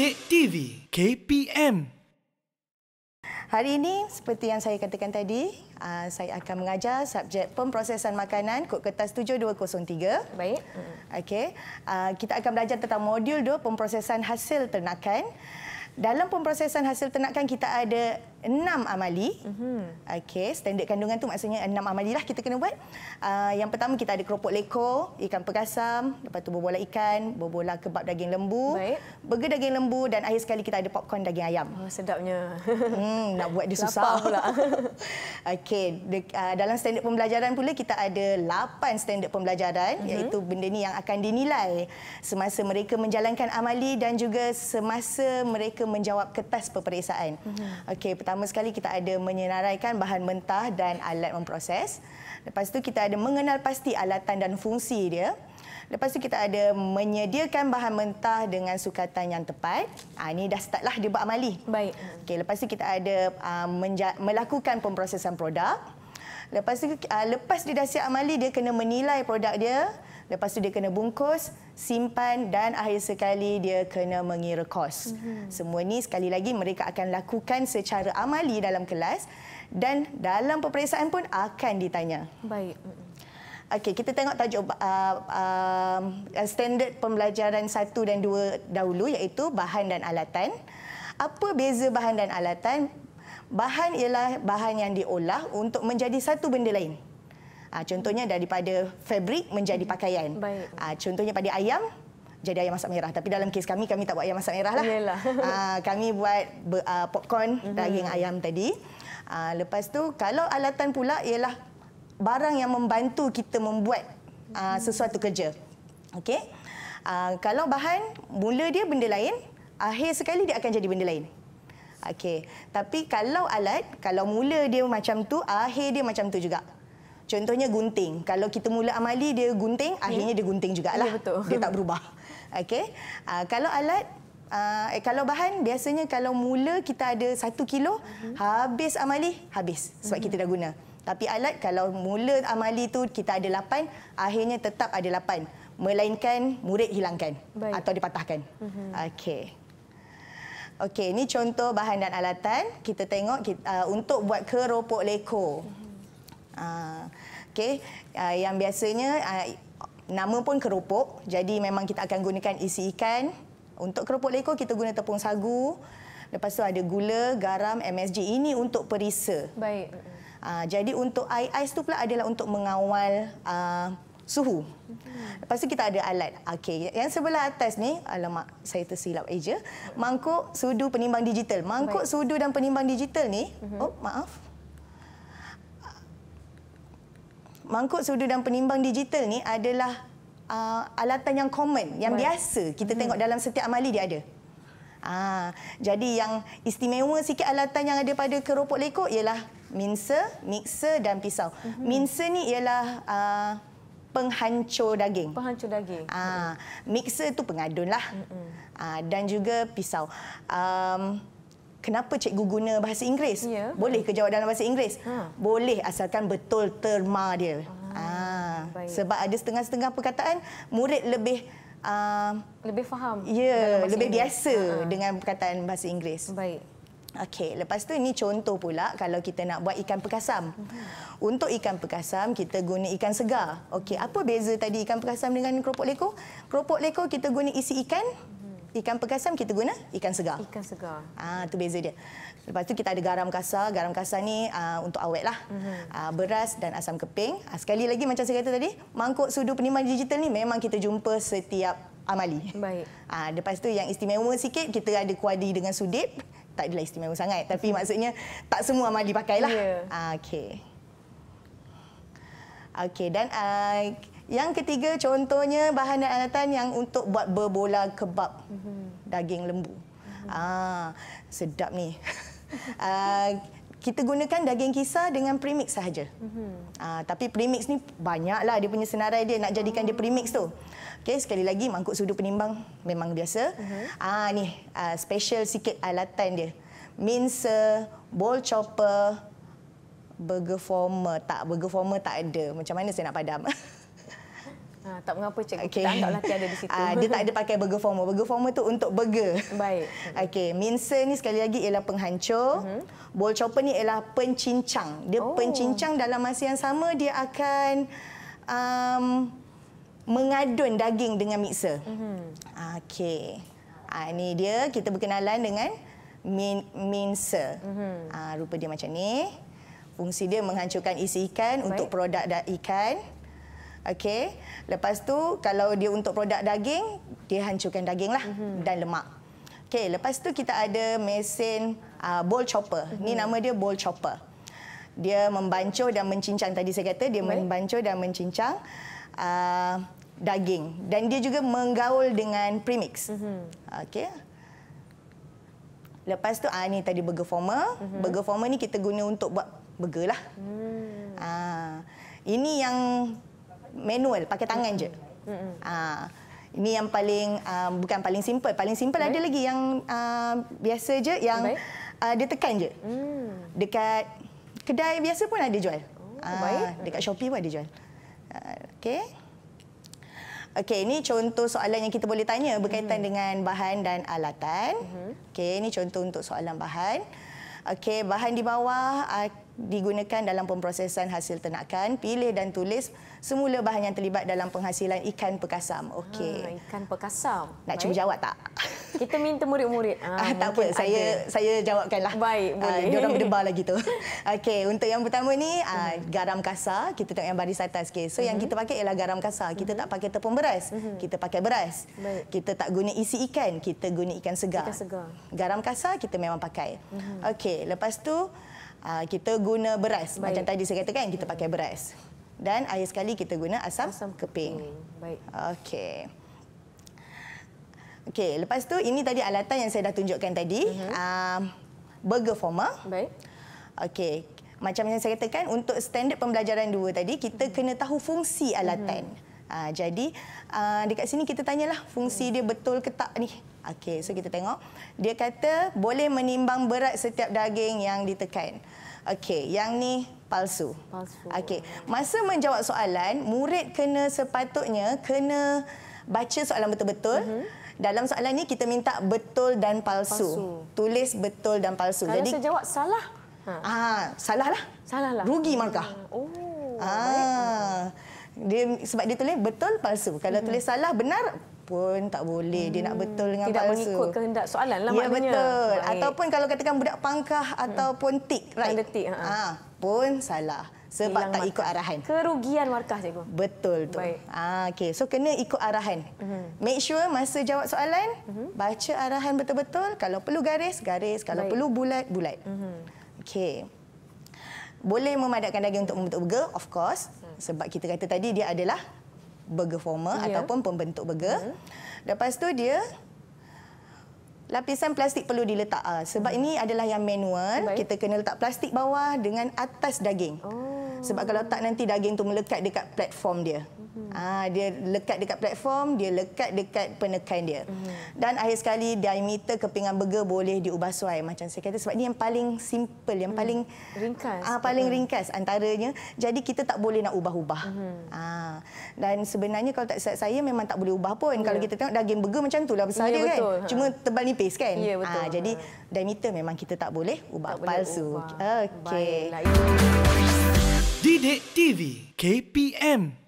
Dek TV KPM. Hari ini seperti yang saya katakan tadi, ah, saya akan mengajar subjek pemprosesan makanan kod kertas 7203. Baik. Okey. Ah, kita akan belajar tentang modul 2 pemprosesan hasil ternakan. Dalam pemprosesan hasil ternakan kita ada enam amali. Mm-hmm. Okey, standard kandungan tu maksudnya enam amali lah kita kena buat. Uh, yang pertama kita ada keropok leko, ikan pekasam, lepas tu berbola ikan, berbola kebab daging lembu, burger daging lembu dan akhir sekali kita ada popcorn daging ayam. Oh, sedapnya. Hmm, nak buat dia susah pula. Okey, uh, ah, dalam standard pembelajaran pula kita ada lapan standard pembelajaran mm-hmm. iaitu benda ni yang akan dinilai semasa mereka menjalankan amali dan juga semasa mereka menjawab kertas peperiksaan. Mm-hmm. Okey, pertama sekali kita ada menyenaraikan bahan mentah dan alat memproses. Lepas tu kita ada mengenal pasti alatan dan fungsi dia. Lepas tu kita ada menyediakan bahan mentah dengan sukatan yang tepat. Ha, ini dah startlah dia buat amali. Baik. Okay, lepas tu kita ada uh, melakukan pemprosesan produk. Lepas tu uh, lepas dia dah siap amali dia kena menilai produk dia, Lepas tu dia kena bungkus, simpan dan akhir sekali dia kena mengira kos. Mm-hmm. Semua ni sekali lagi mereka akan lakukan secara amali dalam kelas dan dalam peperiksaan pun akan ditanya. Baik. Okey, kita tengok tajuk uh, um, uh, standard pembelajaran satu dan dua dahulu iaitu bahan dan alatan. Apa beza bahan dan alatan? Bahan ialah bahan yang diolah untuk menjadi satu benda lain. Uh, contohnya daripada fabrik menjadi pakaian. Uh, contohnya pada ayam jadi ayam masak merah. Tapi dalam kes kami kami tak buat ayam masak merah lah. Uh, kami buat ber, uh, popcorn daging ayam tadi. Uh, lepas tu kalau alatan pula ialah barang yang membantu kita membuat uh, sesuatu kerja. Okay. Uh, kalau bahan mula dia benda lain, akhir sekali dia akan jadi benda lain. Okey. Tapi kalau alat, kalau mula dia macam tu, akhir dia macam tu juga. Contohnya gunting. Kalau kita mula amali, dia gunting, ya. akhirnya dia gunting juga lah. Ya, betul. Dia tak berubah. Okay. Uh, ah, kalau alat, uh, eh, kalau bahan, biasanya kalau mula kita ada satu kilo, uh-huh. habis amali, habis. Sebab uh-huh. kita dah guna. Tapi alat, kalau mula amali tu kita ada lapan, akhirnya tetap ada lapan. Melainkan murid hilangkan Baik. atau dipatahkan. Uh-huh. Okey. Okey, ini contoh bahan dan alatan. Kita tengok kita, uh, untuk buat keropok leko. Uh-huh. Ah, okay, ah, yang biasanya uh, nama pun keropok. Jadi memang kita akan gunakan isi ikan. Untuk keropok leko kita guna tepung sagu. Lepas tu ada gula, garam, MSG. Ini untuk perisa. Baik. jadi untuk air ais tu pula adalah untuk mengawal suhu. Lepas tu kita ada alat. Okey, yang sebelah atas ni, alamak saya tersilap aja. Mangkuk sudu penimbang digital. Mangkuk Baik. sudu dan penimbang digital ni. Uh-huh. Oh, maaf. mangkuk sudu dan penimbang digital ni adalah uh, alatan yang common yang Baik. biasa kita hmm. tengok dalam setiap amali dia ada. Ah, jadi yang istimewa sikit alatan yang ada pada keropok lekuk ialah minsa, mixer dan pisau. Hmm. Minsa ni ialah uh, penghancur daging. Penghancur daging. Ah, mixer tu pengadun lah. Hmm. Ah, dan juga pisau. Um, kenapa cikgu guna bahasa Inggeris? Ya. Boleh ke jawab dalam bahasa Inggeris? Ha. Boleh asalkan betul terma dia. Ah, ha. Sebab ada setengah-setengah perkataan, murid lebih... Uh, lebih faham. Ya, lebih Inggeris. biasa ha, ha. dengan perkataan bahasa Inggeris. Baik. Okey, lepas tu ini contoh pula kalau kita nak buat ikan pekasam. Mhm. Untuk ikan pekasam kita guna ikan segar. Okey, apa beza tadi ikan pekasam dengan keropok leko? Keropok leko kita guna isi ikan ikan pekasam kan kita guna ikan segar. Ikan segar. Ah tu beza dia. Lepas tu kita ada garam kasar. Garam kasar ni aa, ah, untuk awet lah. Mhm. Aa, ah, beras dan asam keping. Aa, ah, sekali lagi macam saya kata tadi, mangkuk sudu peniman digital ni memang kita jumpa setiap amali. Baik. Aa, lepas tu yang istimewa sikit, kita ada kuadi dengan sudip. Tak adalah istimewa sangat. Tapi mhm. maksudnya tak semua amali pakailah. Ya. Yeah. Okey. Okey dan... Aa, yang ketiga contohnya bahan dan alatan yang untuk buat berbola kebab mm -hmm. daging lembu. Mm -hmm. Ah, sedap ni. Ah, kita gunakan daging kisar dengan premix sahaja. Mm -hmm. uh, tapi premix ni banyaklah dia punya senarai dia nak jadikan dia premix tu. Okey sekali lagi mangkuk sudu penimbang memang biasa. Hmm. Ah mm -hmm. uh, ni uh, special sikit alatan dia. Mincer, uh, bowl chopper, burger former. Tak burger former tak ada. Macam mana saya nak padam? Ha, tak mengapa cikgu okay. kita anggaplah tiada di situ. Ha, dia tak ada pakai burger former. Burger former tu untuk burger. Baik. Okey, mince ni sekali lagi ialah penghancur. Uh-huh. Bowl chopper ni ialah pencincang. Dia oh. pencincang dalam masa yang sama dia akan um, mengadun daging dengan mixer. Uh-huh. Okey. Ha, ah, ini dia kita berkenalan dengan min- mincer. Uh-huh. Ha, rupa dia macam ni. Fungsi dia menghancurkan isi ikan Baik. untuk produk da- ikan. Okey. Lepas tu kalau dia untuk produk daging, dia hancurkan daginglah mm -hmm. dan lemak. Okey, lepas tu kita ada mesin uh, bowl chopper. Mm -hmm. Ni mhm. nama dia bowl chopper. Dia membancuh dan mencincang tadi saya kata dia okay. membancuh dan mencincang uh, daging dan dia juga menggaul dengan premix. Mm -hmm. Okey. Lepas tu ah ni tadi burger former. Mm -hmm. Burger former ni kita guna untuk buat burger lah. Mm. Ah, ini yang manual pakai tangan je. Ha, ini yang paling uh, bukan paling simple, paling simple right. ada lagi yang uh, biasa je yang uh, dia tekan je. Hmm. Dekat kedai biasa pun ada jual. Oh, uh, dekat Shopee pun ada jual. Uh, okay. Okey, ini contoh soalan yang kita boleh tanya berkaitan mm-hmm. dengan bahan dan alatan. Mm-hmm. Okey, ini contoh untuk soalan bahan. Okay, bahan di bawah uh, digunakan dalam pemprosesan hasil ternakan, pilih dan tulis semula bahan yang terlibat dalam penghasilan ikan pekasam. Okey. Ha, ikan pekasam. Nak cuba jawab tak? Kita minta murid-murid. Ha, ah, tak apa, ada. saya saya jawabkanlah. Baik, ah, boleh. Ha, diorang berdebar lagi tu. Okey, untuk yang pertama ni, uh, garam kasar. Kita tengok yang baris atas. Okay. So, uh yang mhm. kita pakai ialah garam kasar. Kita uh tak pakai tepung beras. uh Kita pakai beras. Baik. Kita tak guna isi ikan. Kita guna ikan segar. Ikan segar. Garam kasar kita memang pakai. uh Okey, lepas tu... Ah, kita guna beras. Baik. Macam tadi saya kata kan, kita pakai beras. Dan akhir sekali kita guna asam, asam keping. Okey. Okey, lepas tu ini tadi alatan yang saya dah tunjukkan tadi. Uh-huh. Uh, burger former. Baik. Okey. Macam yang saya katakan, untuk standard pembelajaran dua tadi, kita uh-huh. kena tahu fungsi alatan. Uh-huh. Uh, jadi, uh, dekat sini kita tanyalah fungsi uh-huh. dia betul ke tak ni. Okey, so kita tengok. Dia kata boleh menimbang berat setiap daging yang ditekan. Okey, yang ni palsu. Palsu. Okey, masa menjawab soalan, murid kena sepatutnya kena baca soalan betul-betul. Mhm. Dalam soalan ni kita minta betul dan palsu. palsu. Tulis betul dan palsu. Kalau Jadi, saya jawab salah. Ha. Ah, salahlah. Salahlah. Rugi markah. Hmm. Oh. Ah. Baik. Dia sebab dia tulis betul palsu. Kalau mm -hmm. tulis salah benar pun tak boleh. Dia nak betul dengan tidak palsu. Tidak mengikut kehendak soalan lah ya, maknanya. Ya, betul. Baik. Ataupun kalau katakan budak pangkah hmm. ataupun tik. Right? Tanda tik. Ha. Ha, pun salah. Sebab Hilang tak ikut arahan. Kerugian markah, cikgu. Betul tu. Ha, okay. So, kena ikut arahan. Hmm. Make sure masa jawab soalan, hmm. baca arahan betul-betul. Kalau perlu garis, garis. Kalau Baik. perlu bulat, bulat. Okay, Boleh memadatkan daging untuk membentuk burger? Of course. Sebab kita kata tadi dia adalah burger former yeah. ataupun pembentuk burger. Yeah. Lepas tu dia lapisan plastik perlu diletak ah, sebab hmm. ini adalah yang manual. Baik. Kita kena letak plastik bawah dengan atas daging. Oh. Sebab kalau tak nanti daging tu melekat dekat platform dia. Mhm. Ah ha, dia lekat dekat platform, dia lekat dekat penekan dia. Mm. Dan akhir sekali diameter kepingan burger boleh diubah suai macam saya kata sebab ni yang paling simple, yang mm. paling ringkas. Ah ha, paling mhm. ringkas antaranya. Jadi kita tak boleh nak ubah-ubah. Mm. Ah ha, dan sebenarnya kalau tak saya, saya memang tak boleh ubah pun. Yeah. Kalau ya. kita tengok daging burger macam itulah besar yeah, dia kan. betul. kan. Ha. Cuma tebal nipis kan. Ya, ah yeah, ha, jadi diameter memang kita tak boleh ubah tak palsu. Okey. Baiklah. Sidik TV KPM